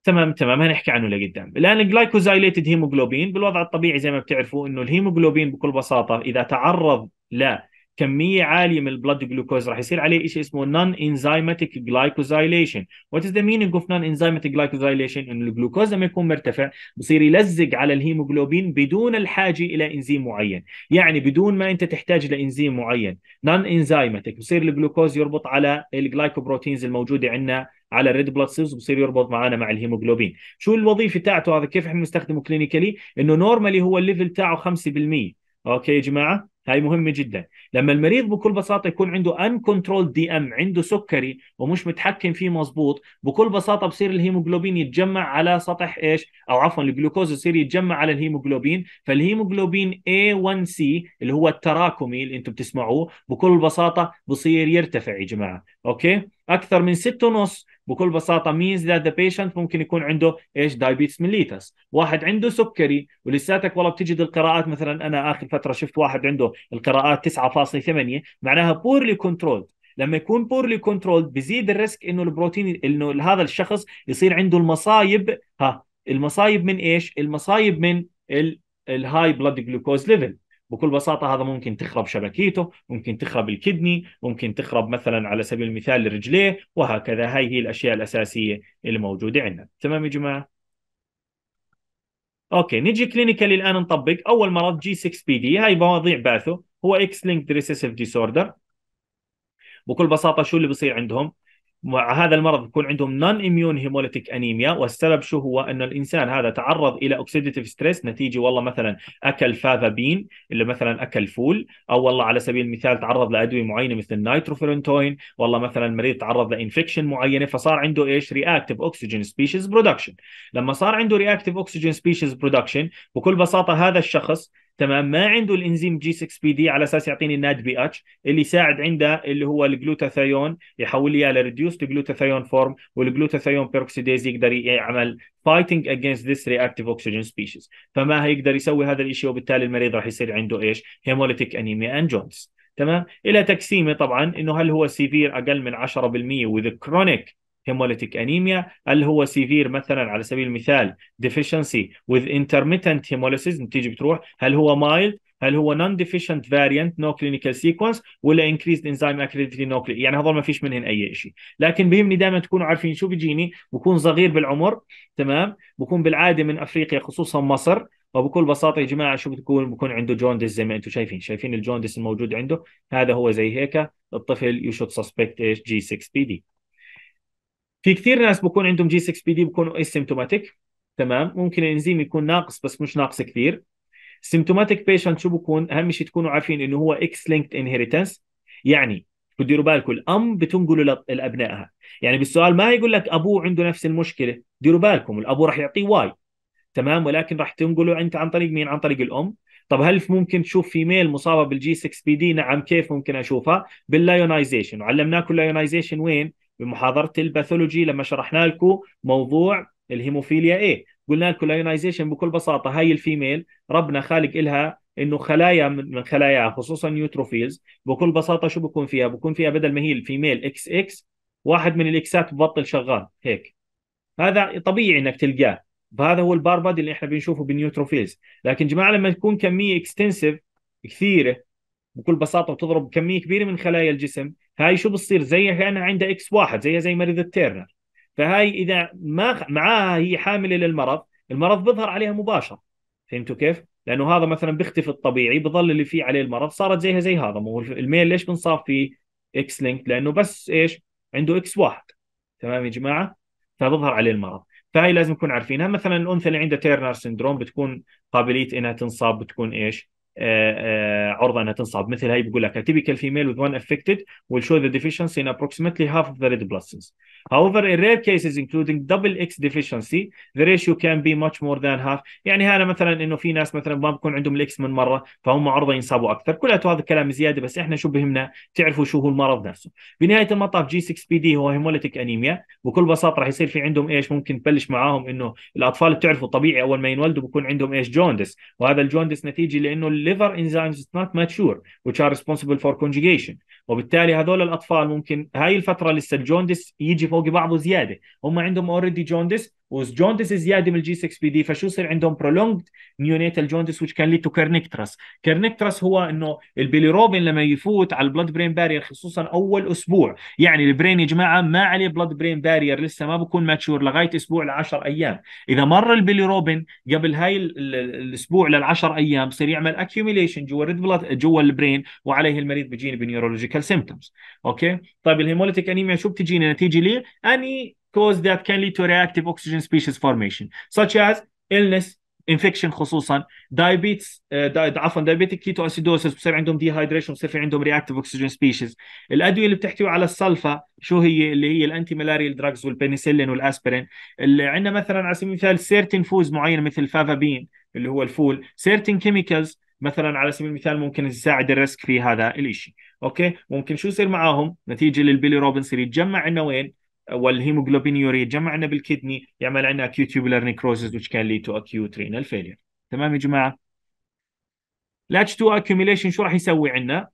تمام تمام هنحكي عنه لقدام الان الجلايكوزايليتد هيموجلوبين بالوضع الطبيعي زي ما بتعرفوا انه الهيموجلوبين بكل بساطه اذا تعرض ل كميه عاليه من البلد جلوكوز راح يصير عليه شيء اسمه نون انزيماتيك جلايكوزيليشن وات از ذا مينينج اوف نون انزيماتيك جلايكوزيليشن انه الجلوكوز لما يكون مرتفع بصير يلزق على الهيموجلوبين بدون الحاجه الى انزيم معين يعني بدون ما انت تحتاج لانزيم معين نون انزيماتيك بصير الجلوكوز يربط على الجلايكوبروتينز الموجوده عندنا على الريد بلاد سيلز وبصير يربط معانا مع الهيموجلوبين شو الوظيفه تاعته هذا كيف احنا بنستخدمه كلينيكالي انه نورمالي هو الليفل تاعه 5% اوكي يا جماعه هاي مهمة جدا لما المريض بكل بساطة يكون عنده أن كنترول دي ام عنده سكري ومش متحكم فيه مزبوط بكل بساطة بصير الهيموجلوبين يتجمع على سطح ايش او عفوا الجلوكوز يصير يتجمع على الهيموجلوبين فالهيموجلوبين A1C اللي هو التراكمي اللي انتم بتسمعوه بكل بساطة بصير يرتفع يا جماعة اوكي اكثر من 6 ونص بكل بساطه means that the patient ممكن يكون عنده ايش diabetes mellitus واحد عنده سكري ولساتك والله بتجد القراءات مثلا انا اخر فتره شفت واحد عنده القراءات 9.8 معناها poorly controlled لما يكون بورلي كنترولد بزيد الريسك انه البروتين انه هذا الشخص يصير عنده المصايب ها المصايب من ايش؟ المصايب من الهاي بلاد جلوكوز ليفل بكل بساطه هذا ممكن تخرب شبكيته ممكن تخرب الكدني ممكن تخرب مثلا على سبيل المثال رجليه وهكذا هاي هي الاشياء الاساسيه اللي موجوده عندنا تمام يا جماعه اوكي نيجي كلينيكالي الان نطبق اول مرض جي 6 بي دي هاي مواضيع باثو هو اكس لينك ريسيسيف ديسوردر بكل بساطه شو اللي بصير عندهم مع هذا المرض يكون عندهم نون اميون هيموليتيك انيميا والسبب شو هو انه الانسان هذا تعرض الى اوكسيديتيف ستريس نتيجه والله مثلا اكل فافابين بين اللي مثلا اكل فول او والله على سبيل المثال تعرض لادويه معينه مثل النايتروفيرنتوين والله مثلا المريض تعرض لانفكشن معينه فصار عنده ايش رياكتيف اوكسجين سبيشيز برودكشن لما صار عنده رياكتيف اوكسجين سبيشيز برودكشن بكل بساطه هذا الشخص تمام ما عنده الانزيم جي 6 بي دي على اساس يعطيني الناد بي اتش اللي يساعد عنده اللي هو الجلوتاثيون يحول لي اياه لريديوس جلوتاثيون فورم والجلوتاثيون بيروكسيديز يقدر يعمل فايتنج اجينست ذيس رياكتيف اوكسجين سبيشيز فما هيقدر يسوي هذا الشيء وبالتالي المريض راح يصير عنده ايش؟ هيموليتيك انيميا اند جونز تمام الى تقسيمه طبعا انه هل هو سيفير اقل من 10% وذ كرونيك hemolytic anemia اللي هو سيفير مثلا على سبيل المثال deficiency with intermittent hemolysis بتيجي بتروح هل هو mild هل هو non deficient variant no clinical sequence ولا increased enzyme activity no يعني هذول ما فيش منهم اي شيء لكن بيهمني دائما تكونوا عارفين شو بيجيني بكون صغير بالعمر تمام بكون بالعاده من افريقيا خصوصا مصر وبكل بساطه يا جماعه شو بتكون بكون عنده جوندس زي ما انتم شايفين شايفين الجوندس الموجود عنده هذا هو زي هيك الطفل يو شود سسبكت ايش جي 6 بي دي في كثير ناس بكون عندهم جي 6 بي دي بكونوا اسيمتوماتيك تمام ممكن الانزيم يكون ناقص بس مش ناقص كثير سيمتوماتيك بيشنت شو بكون اهم شيء تكونوا عارفين انه هو اكس لينكد انهيرتنس يعني ديروا بالكم الام بتنقله لابنائها يعني بالسؤال ما يقول لك ابوه عنده نفس المشكله ديروا بالكم الابو راح يعطيه واي تمام ولكن راح تنقله انت عن طريق مين عن طريق الام طب هل ممكن تشوف فيميل مصابه بالجي 6 بي دي نعم كيف ممكن اشوفها باللايونايزيشن وعلمناكم اللايونايزيشن وين بمحاضره الباثولوجي لما شرحنا لكم موضوع الهيموفيليا A قلنا لكم الايونايزيشن بكل بساطه هاي الفيميل ربنا خالق إلها انه خلايا من خلاياها خصوصا نيوتروفيلز بكل بساطه شو بكون فيها؟ بكون فيها بدل ما هي الفيميل اكس اكس واحد من الاكسات ببطل شغال هيك هذا طبيعي انك تلقاه فهذا هو الباربد اللي احنا بنشوفه بالنيوتروفيلز لكن جماعه لما تكون كميه اكستنسيف كثيره بكل بساطه وتضرب كميه كبيره من خلايا الجسم هاي شو بتصير زيها كان عندها اكس واحد زيها زي مريض التيرنر فهاي اذا ما معاها هي حامله للمرض المرض بيظهر عليها مباشره فهمتوا كيف؟ لانه هذا مثلا بيختفي الطبيعي بظل اللي فيه عليه المرض صارت زيها زي هذا ما هو الميل ليش بنصاب فيه اكس لينك لانه بس ايش عنده اكس واحد تمام يا جماعه فبظهر عليه المرض فهي لازم نكون عارفينها مثلا الانثى اللي عندها تيرنر سندروم بتكون قابليه انها تنصاب بتكون ايش عرضه انها تنصاب مثل هي بيقول لك a typical female with one affected will show the deficiency in approximately half of the red blood cells. However, in rare cases including double X deficiency, the ratio can be much more than half. يعني هذا مثلا انه في ناس مثلا ما بكون عندهم الاكس من مره فهم عرضه ينصابوا اكثر، كلياته هذا الكلام زياده بس احنا شو بهمنا تعرفوا شو هو المرض نفسه. بنهايه المطاف جي 6 بي دي هو هيموليتيك انيميا بكل بساطه راح يصير في عندهم ايش ممكن تبلش معاهم انه الاطفال بتعرفوا طبيعي اول ما ينولدوا بكون عندهم ايش جوندس وهذا الجوندس نتيجه لانه liver enzymes is not mature, which are responsible for conjugation. وبالتالي هذول الاطفال ممكن هاي الفتره لسه الجوندس يجي فوق بعضه زياده هم عندهم اوريدي جوندس والجوندس زياده من الجي 6 بي دي فشو يصير عندهم برولونجد نيونيتال جوندس which كان ليد تو كارنكترس كارنكترس هو انه البيليروبين لما يفوت على البلد برين بارير خصوصا اول اسبوع يعني البرين يا جماعه ما عليه بلد برين بارير لسه ما بكون ماتشور لغايه اسبوع ل 10 ايام اذا مر البيليروبين قبل هاي الاسبوع لل 10 ايام بصير يعمل اكيوميليشن جوا الريد بلد جوا البرين وعليه المريض بيجيني بنيورولوجيكال كلينيكال سيمبتومز اوكي طيب الهيموليتيك انيميا شو بتجينا نتيجه لي اني كوز ذات كان lead تو رياكتيف اوكسجين سبيشيز فورميشن سوتش از illness انفكشن خصوصا آه، دايابيتس عفوا دايابيتيك كيتو اسيدوسس بصير عندهم دي هايدريشن بصير في عندهم رياكتيف اوكسجين سبيشيز الادويه اللي بتحتوي على السلفا شو هي اللي هي الانتي ملاريال دراجز والبنسلين والاسبرين اللي عندنا مثلا على سبيل المثال سيرتين فوز معينه مثل فافابين اللي هو الفول سيرتين كيميكالز مثلا على سبيل المثال ممكن تساعد الريسك في هذا الشيء اوكي ممكن شو يصير معاهم نتيجه للبيلي روبنسون يتجمع عندنا وين يوري يتجمع عندنا بالكدني يعمل عندنا acute tubular necrosis which can lead to acute renal failure تمام يا جماعه لاتش 2 accumulation شو راح يسوي عندنا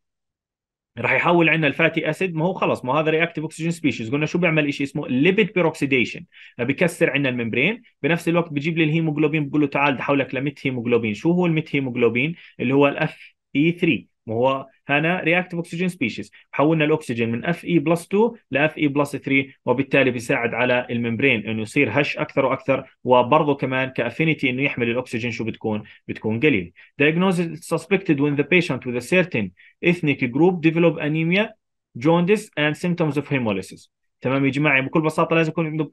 راح يحول عندنا الفاتي اسيد ما هو خلص ما هذا رياكتيف اوكسجين سبيشيز قلنا شو بيعمل شيء اسمه ليبيد بيروكسيديشن بكسر عندنا الممبرين بنفس الوقت بجيب لي الهيموجلوبين بقول له تعال بدي لميت هيموجلوبين شو هو الميت هيموجلوبين اللي هو الاف اي 3 ما هو هنا رياكتيف اكسجين سبيشيز حولنا الاكسجين من اف اي بلس 2 لاف اي بلس 3 وبالتالي بيساعد على الممبرين انه يصير هش اكثر واكثر وبرضه كمان كافينيتي انه يحمل الاكسجين شو بتكون بتكون قليل diagnosis suspected when the patient with a certain ethnic group develop anemia jaundice and symptoms of hemolysis تمام يا جماعه يعني بكل بساطه لازم يكون عنده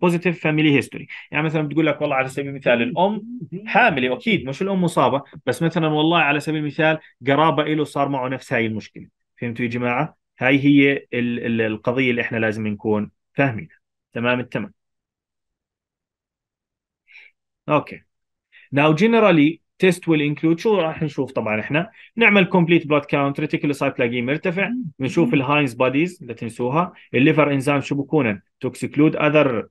بوزيتيف فاميلي هيستوري يعني مثلا بتقول لك والله على سبيل المثال الام حامله اكيد مش الام مصابه بس مثلا والله على سبيل المثال قرابه له صار معه نفس هاي المشكله فهمتوا يا جماعه هاي هي القضيه اللي احنا لازم نكون فاهمينها تمام التمام اوكي Now generally تيست ويل انكلود شو راح نشوف طبعا احنا نعمل كومبليت بلاد كاونت ريتيكولوسايت تلاقيه مرتفع بنشوف الهاينز باديز لا تنسوها الليفر انزيم شو بكون تو اكسكلود اذر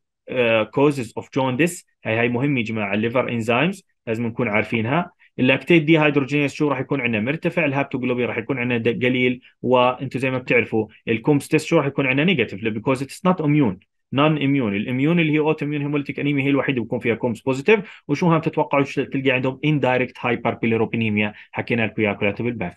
كوزز اوف جوندس هاي هاي مهمه يا جماعه الليفر انزيمز لازم نكون عارفينها اللاكتيت دي هيدروجينيز شو راح يكون عندنا مرتفع الهابتوجلوبي راح يكون عندنا قليل وانتم زي ما بتعرفوا الكومستس شو راح يكون عندنا نيجاتيف بيكوز اتس نوت اميون نون اميون الاميون اللي هي اوت اميون هيموليتيك انيميا هي الوحيده بيكون فيها كومس بوزيتيف وشو هم تتوقعوا تلقى عندهم اندايركت هايبر بيليروبينيميا حكينا لكم اياها كلها بالباف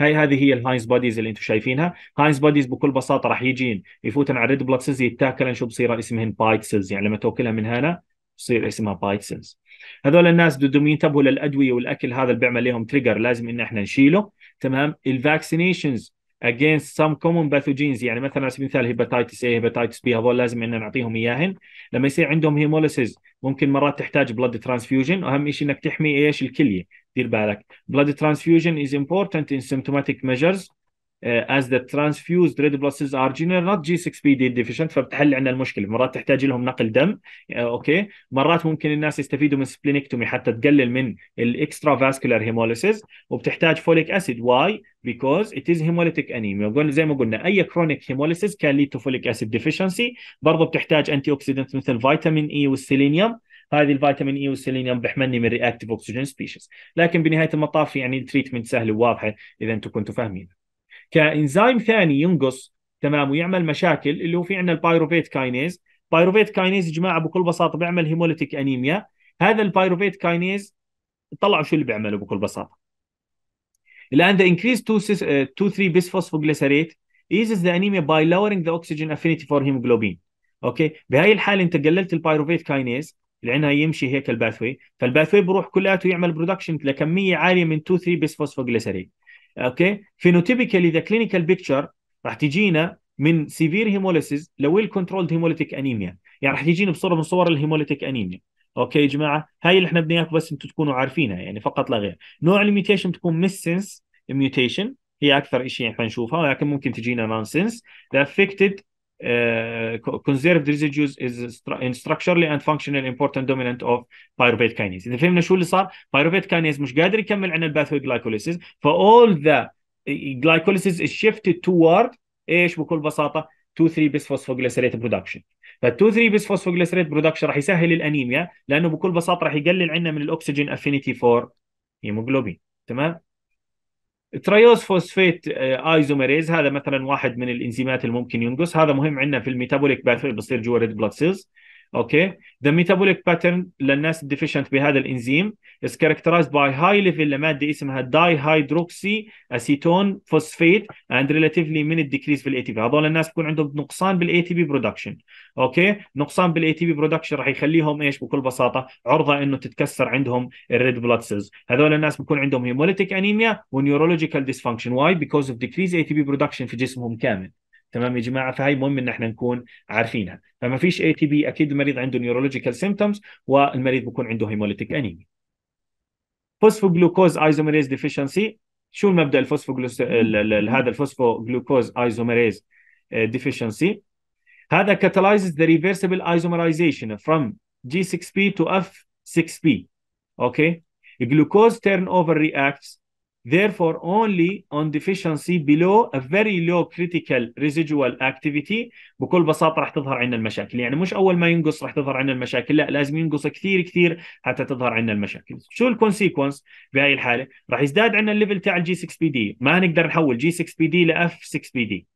هاي هذه هي الهاينز بوديز اللي انتم شايفينها هاينز بوديز بكل بساطه راح يجين يفوتن على الريد بلاد سيلز يتاكلن شو بصير اسمهن بايت سيلز يعني لما توكلها من هنا بصير اسمها بايت سيلز هذول الناس بدهم ينتبهوا للادويه والاكل هذا اللي بيعمل لهم تريجر لازم ان احنا نشيله تمام الفاكسينيشنز against some common pathogens يعني مثلا على سبيل المثال هيباتيتس A هيباتيتس B هذول لازم ان نعطيهم اياهن لما يصير عندهم هيموليسيز ممكن مرات تحتاج بلاد ترانسفيوجن واهم شيء انك تحمي ايش الكليه دير بالك بلاد ترانسفيوجن از امبورتنت ان symptomatic measures آه، as the transfused red blood cells are generally not G6PD deficient فبتحل عندنا المشكله مرات تحتاج لهم نقل دم آه، اوكي مرات ممكن الناس يستفيدوا من سبلينكتومي حتى تقلل من الاكسترا فاسكولار هيموليسيس وبتحتاج فوليك اسيد واي بيكوز ات از هيموليتيك انيميا زي ما قلنا اي كرونيك هيموليسيس كان ليد تو فوليك اسيد ديفيشنسي برضه بتحتاج انتي اوكسيدنت مثل فيتامين اي والسيلينيوم هذه الفيتامين اي e والسيلينيوم بحملني من رياكتيف اوكسجين سبيشيز لكن بنهايه المطاف يعني التريتمنت سهل وواضحه اذا انتم كنتوا فاهمين كانزيم ثاني ينقص تمام ويعمل مشاكل اللي هو في عندنا البايروفيت كاينيز بايروفيت كاينيز يا جماعه بكل بساطه بيعمل هيموليتيك انيميا هذا البايروفيت كاينيز طلعوا شو اللي بيعمله بكل بساطه الان the increased 2,3 bisphosphoglycerate eases ذا انيميا باي لورينج ذا اوكسجين افينيتي فور هيموجلوبين اوكي بهاي الحاله انت قللت البايروفيت كاينيز اللي يمشي هيك الباثوي فالباثوي بروح كلياته يعمل برودكشن لكميه عاليه من 2 3 بسفوسفوجليسرين اوكي فينوتيبيكالي ذا كلينيكال بيكتشر راح تجينا من سيفير هيموليسيز لو كنترولد هيموليتيك انيميا يعني راح تجينا بصوره من صور الهيموليتيك انيميا اوكي يا جماعه هاي اللي احنا بدنا اياكم بس انتم تكونوا عارفينها يعني فقط لا غير نوع الميوتيشن بتكون ميسنس ميوتيشن هي اكثر شيء احنا نشوفها ولكن ممكن تجينا نونسنس ذا افكتد Uh, conserved residues is in structurally and functionally important dominant of pyruvate kinase اذا فهمنا شو اللي صار pyruvate kinase مش قادر يكمل عندنا الباثوي glycolysis فall the glycolysis is shifted toward ايش بكل بساطه 2 3 بيسفوسفوجليسيريت برودكشن ف 2 3 بيسفوسفوجليسيريت برودكشن راح يسهل الانيميا لانه بكل بساطه راح يقلل عندنا من الاكسجين افينيتي فور هيموجلوبين تمام تريوز فوسفيت آه، ايزوميريز هذا مثلا واحد من الانزيمات الممكن ينقص هذا مهم عندنا في الميتابوليك باثوي بصير جوا ريد بلاد سيلز اوكي ذا ميتابوليك باترن للناس الديفيشنت بهذا الانزيم از كاركترايزد باي هاي ليفل لماده اسمها داي هيدروكسي اسيتون فوسفيت اند ريلاتيفلي من الديكريز في الاي تي بي هذول الناس بيكون عندهم نقصان بالاي تي بي برودكشن اوكي نقصان بالاي تي بي برودكشن راح يخليهم ايش بكل بساطه عرضه انه تتكسر عندهم الريد بلاد سيلز هذول الناس بيكون عندهم هيموليتيك انيميا ونيورولوجيكال ديسفانكشن واي بيكوز اوف ديكريز اي تي بي برودكشن في جسمهم كامل تمام يا جماعه فهي مهم ان احنا نكون عارفينها فما فيش اي تي بي اكيد المريض عنده نيورولوجيكال سيمتومز والمريض بيكون عنده هيموليتيك انيميا فوسفوجلوكوز ايزوميريز ديفيشنسي شو المبدا الفوسفوجلوس هذا الفوسفوجلوكوز ايزوميريز ديفيشنسي هذا كاتاليز ذا reversible ايزوميرايزيشن فروم جي 6 بي تو اف 6 بي اوكي جلوكوز تيرن turnover reacts therefore only on deficiency below a very low critical residual activity بكل بساطه راح تظهر عندنا المشاكل يعني مش اول ما ينقص راح تظهر عندنا المشاكل لا لازم ينقص كثير كثير حتى تظهر عندنا المشاكل شو الكونسيكونس بهي الحاله راح يزداد عندنا الليفل تاع الجي 6 بي دي ما نقدر نحول جي 6 بي دي لاف 6 بي دي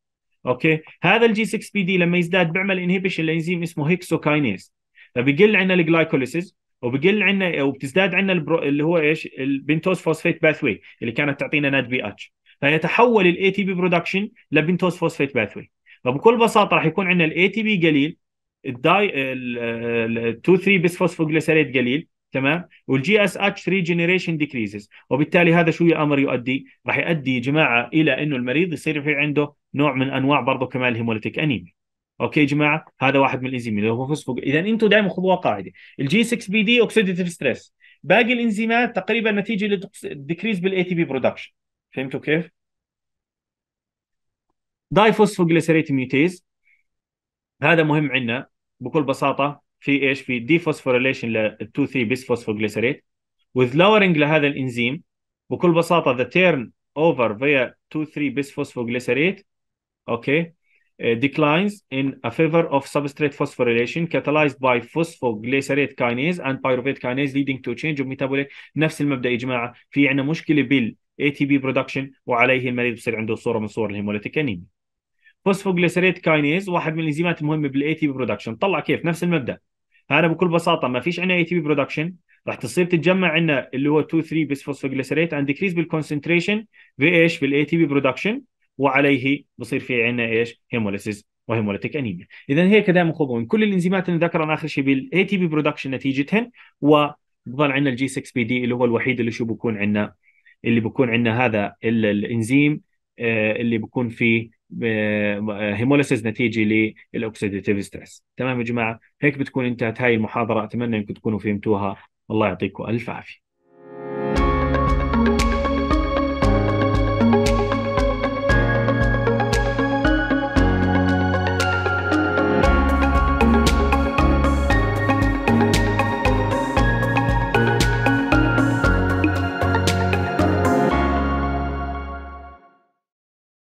اوكي هذا الجي 6 بي دي لما يزداد بيعمل انهبيشن لانزيم اسمه هيكسوكاينيز فبقل عندنا الجلايكوليسيز وبقل عندنا وبتزداد عندنا اللي هو ايش البنتوز فوسفيت باثوي اللي كانت تعطينا ناد بي اتش فيتحول الاي تي بي برودكشن لبنتوز فوسفيت باثوي فبكل بساطه راح يكون عندنا الاي تي بي قليل الداي 2 3 بسفوسفوجليسيريد قليل تمام والجي اس اتش 3 جنريشن ديكريزز وبالتالي هذا شو الامر يؤدي راح يؤدي يا جماعه الى انه المريض يصير في عنده نوع من انواع برضه كمان الهيموليتيك انيميا اوكي يا جماعه هذا واحد من الانزيمات اللي هو فوسفوج اذا انتم دائما خذوها قاعده الجي 6 بي دي اوكسيديتيف ستريس باقي الانزيمات تقريبا نتيجه للديكريز بالاي تي بي برودكشن فهمتوا كيف؟ فوسفوجليسيريت ميوتيز هذا مهم عندنا بكل بساطه في ايش؟ في دي فوسفوريليشن لل 2 3 بيس فوسفوجليسيريت وذ لورنج لهذا الانزيم بكل بساطه ذا تيرن اوفر فيا 2 3 بيس فوسفوجليسيريت اوكي Uh, declines in a favor of substrate phosphorylation catalyzed by phosphoglycerate kinase and pyruvate kinase leading to change of metabolic نفس المبدا يا جماعه في عندنا مشكله بال ATP production وعليه المريض بصير عنده صوره من صور الهيموليتيك انيميا phosphoglycerate kinase واحد من الانزيمات المهمه بال ATP production طلع كيف نفس المبدا هنا بكل بساطه ما فيش عندنا ATP production راح تصير تتجمع عندنا اللي هو 2 3 بس فوسفوجليسيريت اند ديكريز بالكونسنتريشن بايش بالاي تي بي برودكشن وعليه بصير في عندنا ايش؟ هيموليسيز وهيموليتيك انيميا اذا هيك دائما قوة كل الانزيمات اللي ذكرنا اخر شيء بالاي تي بي برودكشن نتيجتهن و عندنا الجي 6 بي دي اللي هو الوحيد اللي شو بكون عندنا اللي بكون عندنا هذا الانزيم آه، اللي بكون فيه آه، هيموليسيز نتيجه للاوكسيديتيف ستريس تمام يا جماعه هيك بتكون انتهت هاي المحاضره اتمنى انكم تكونوا فهمتوها الله يعطيكم الف عافيه